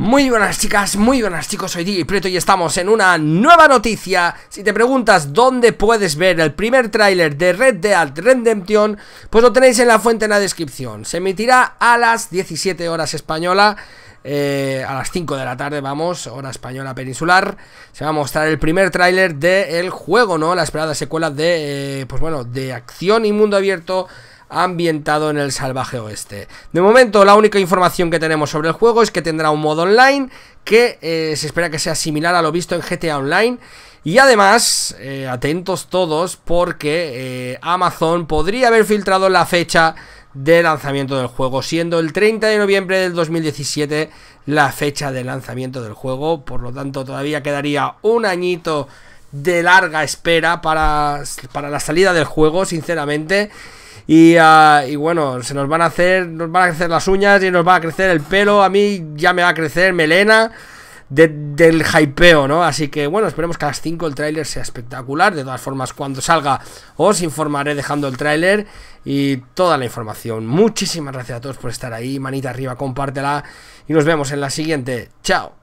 Muy buenas chicas, muy buenas chicos, soy DJ Prieto y estamos en una nueva noticia Si te preguntas dónde puedes ver el primer tráiler de Red Dead Redemption Pues lo tenéis en la fuente en la descripción Se emitirá a las 17 horas española eh, a las 5 de la tarde, vamos, hora española peninsular, se va a mostrar el primer tráiler del juego, ¿no? La esperada secuela de, eh, pues bueno, de acción y mundo abierto ambientado en el salvaje oeste. De momento, la única información que tenemos sobre el juego es que tendrá un modo online que eh, se espera que sea similar a lo visto en GTA Online. Y además, eh, atentos todos porque eh, Amazon podría haber filtrado la fecha de lanzamiento del juego, siendo el 30 de noviembre del 2017 la fecha de lanzamiento del juego, por lo tanto todavía quedaría un añito de larga espera para, para la salida del juego, sinceramente. Ah, y, bueno, se nos van a hacer, nos van a crecer las uñas y nos va a crecer el pelo. A mí ya me va a crecer melena del hypeo, ¿no? Así que bueno, esperemos que a las 5 el tráiler sea espectacular. De todas formas, cuando salga os informaré dejando el tráiler y toda la información. Muchísimas gracias a todos por estar ahí. Manita arriba, compártela y nos vemos en la siguiente. Chao.